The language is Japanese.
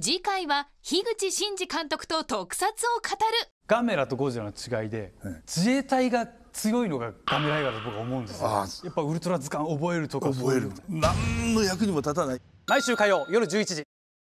次回は樋口真嗣監督と特撮を語るガメラとゴジラの違いで、自衛隊が強いのがガメラ映画だと僕は思うんですよやっぱウルトラ図鑑覚えるとか覚える何の役にも立たない毎週火曜夜11時